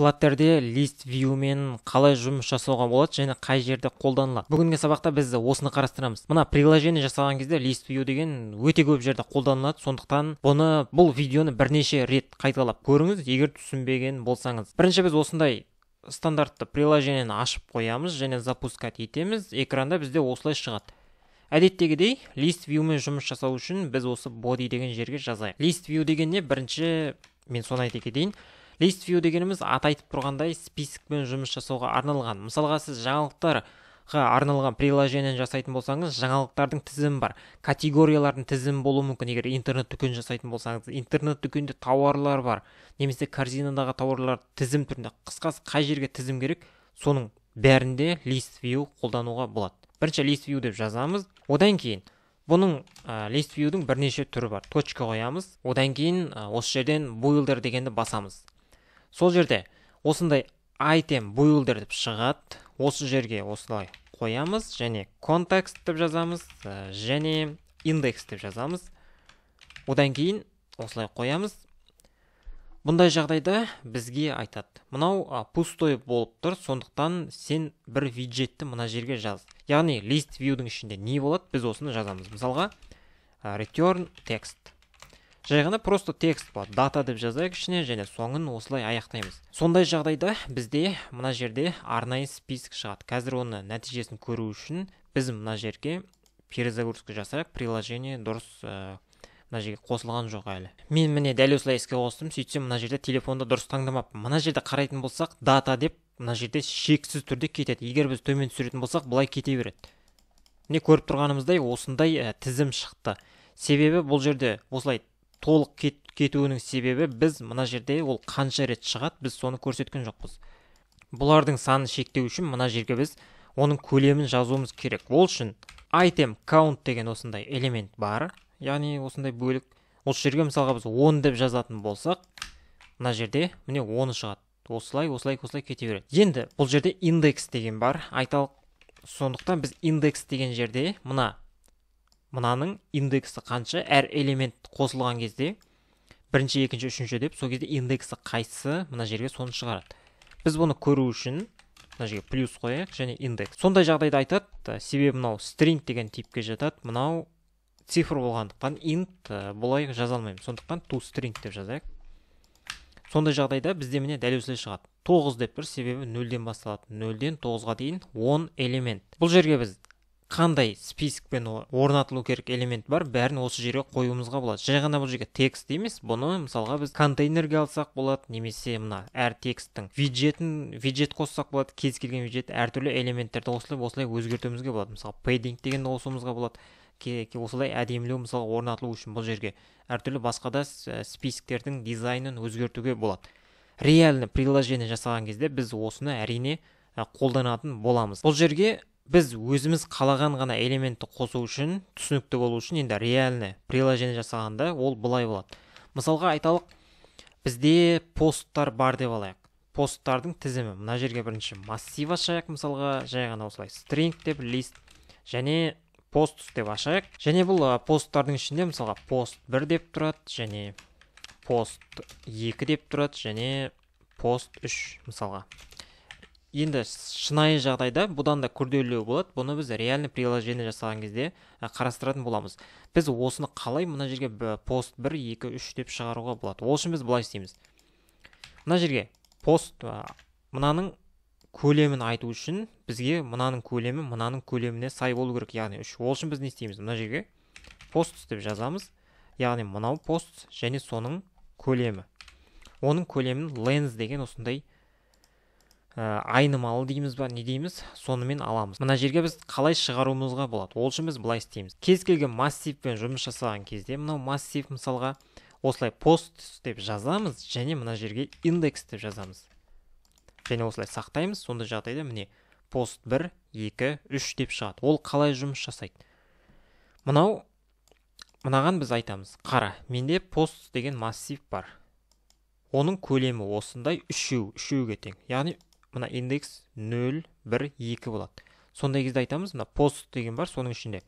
платтерде лист мен қалай жұмыс жасауға болады және қай жерде қолданылады бүгінгі сабақта біз осыны қарастырамыз мына приложение жасаған кезде лист view деген өте көп жерде қолданылады сондықтан бұны бұл видеоны бірнеше рет қайталап көріңіз егер түсінбеген болсаңыз бірінші біз осындай стандартты приложениені ашып қоямыз және запускать етеміз экранда бізде осылай шығады әдеттегідей лист вьюмен жұмыс жасау үшін біз осы body деген жерге жазайық лист view деген не бірінші мен соны айта кетейін лист view дегеніміз аты айтып тұрғандай списокпен жұмыс жасауға арналған мысалға сіз жаңалықтарға арналған приложениені жасайтын болсаңыз жаңалықтардың тізімі бар категориялардың тізімі болуы мүмкін егер интернет дүкен жасайтын болсаңыз интернет дүкенде тауарлар бар немесе корзинадағы тауарлар тізім түрінде қысқасы қай жерге тізім керек соның бәрінде лист view қолдануға болады бірінші лист view деп жазамыз одан кейін бұның ә, лист бірнеше түрі бар точка қоямыз одан кейін ә, осы жерден builder дегенді басамыз сол жерде осындай item builder деп шығады осы жерге осылай қоямыз және контекст деп жазамыз э, және индекс деп жазамыз одан кейін осылай қоямыз бұндай жағдайда бізге айтады мынау пустой болып тұр сондықтан сен бір виджетті мына жерге жаз яғни лист вьюдің ішінде не болады біз осыны жазамыз мысалға э, return text жай ғана просто текст болады дата деп жазайық ішіне және соңын осылай аяқтаймыз сондай жағдайда бізде мына жерде арнайы список шығады қазір оны нәтижесін көру үшін біз мына жерге перезагрузка жасайық приложение дұрыс э, мына жерге қосылған жоқ әлі мен міне дәл осылай іске қостым сөйтсем мына жерде телефонды дұрыс таңдамаппын мына жерде қарайтын болсақ дата деп мына жерде шексіз түрде кетеді егер біз төмен түсіретін болсақ былай кете береді міне көріп тұрғанымыздай осындай ә, тізім шықты себебі бұл жерде осылай толық кет, кетуінің себебі біз мына жерде ол қанша рет шығады біз соны көрсеткен жоқпыз бұлардың санын шектеу үшін мына жерге біз оның көлемін жазуымыз керек ол үшін item count деген осындай элемент бар яғни осындай бөлік осы жерге мысалға біз 10 деп жазатын болсақ мына жерде міне 10 шығады осылай осылай осылай кете береді енді бұл жерде индекс деген бар айталық сондықтан біз индекс деген жерде мына мынаның индексі қанша әр элемент қосылған кезде бірінші екінші үшінші деп сол кезде индексі қайсы мына жерге соны шығарады біз бұны көру үшін мына жерге плюс қояйық және индекс сондай жағдайда айтады себебі мынау стринг деген типке жатады мынау цифр болғандықтан int бұлай жаза алмаймыз сондықтан to string деп жазайық сондай жағдайда бізде міне дәл осылай шығады 9 деп тұр себебі нөлден басталады нөлден тоғызға дейін 10 элемент бұл жерге біз қандай списокпен орнатылу керек элемент бар бәрін осы жерге қоюымызға болады жай ғана бұл жерге текст емес бұны мысалға біз контейнерге алсақ болады немесе мына әр тексттің виджетін виджет қоссақ болады кез келген виджет әртүрлі элементтерді осылай осылай өзгертуімізге болады мысалы пейдинг дегенді қосуымызға болады осылай әдемілеу мысалы орнатылу үшін бұл жерге әртүрлі басқа да э, списоктердің дизайнын өзгертуге болады реально приложение жасаған кезде біз осыны әрине э, қолданатын боламыз бұл жерге біз өзіміз қалаған ғана элементті қосу үшін түсінікті болу үшін енді реальный приложение жасағанда ол былай болады мысалға айталық бізде посттар бар деп алайық посттардың тізімі мына жерге бірінші массив ашайық мысалға жай ғана осылай стринг деп лист және пост деп ашайық және бұл посттардың ішінде мысалға пост бір деп тұрады және пост екі деп тұрады және пост үш мысалға енді шынайы жағдайда бұдан да күрделілеу болады бұны біз реальный приложение жасаған кезде қарастыратын боламыз біз осыны қалай мына жерге пост бір екі үш деп шығаруға болады ол үшін біз былай істейміз мына жерге пост мынаның көлемін айту үшін бізге мынаның көлемі мынаның көлеміне сай болу керек яғни үш ол үшін біз не істейміз мына жерге пост деп жазамыз яғни мынау пост және соның көлемі оның көлемін lens деген осындай ә, айнымалы дейміз ба не дейміз сонымен аламыз мына жерге біз қалай шығаруымызға болады ол үшін біз былай істейміз кез келген массивпен жұмыс жасаған кезде мынау массив мысалға осылай пост деп жазамыз және мына жерге индекс деп жазамыз және осылай сақтаймыз сондай жағдайда міне пост бір екі үш деп шығады ол қалай жұмыс жасайды мынау мынаған біз айтамыз қара менде пост деген массив бар оның көлемі осындай үшеу үшеуге тең яғни мына индекс 0 1 2 болады сондай кезде айтамыз мына пост деген бар соның ішінде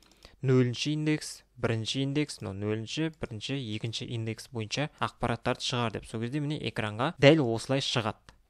0-ші индекс 1-ші индекс 0-ші, 1-ші, 2-ші индекс бойынша ақпараттарды шығар деп сол кезде міне экранға дәл осылай шығады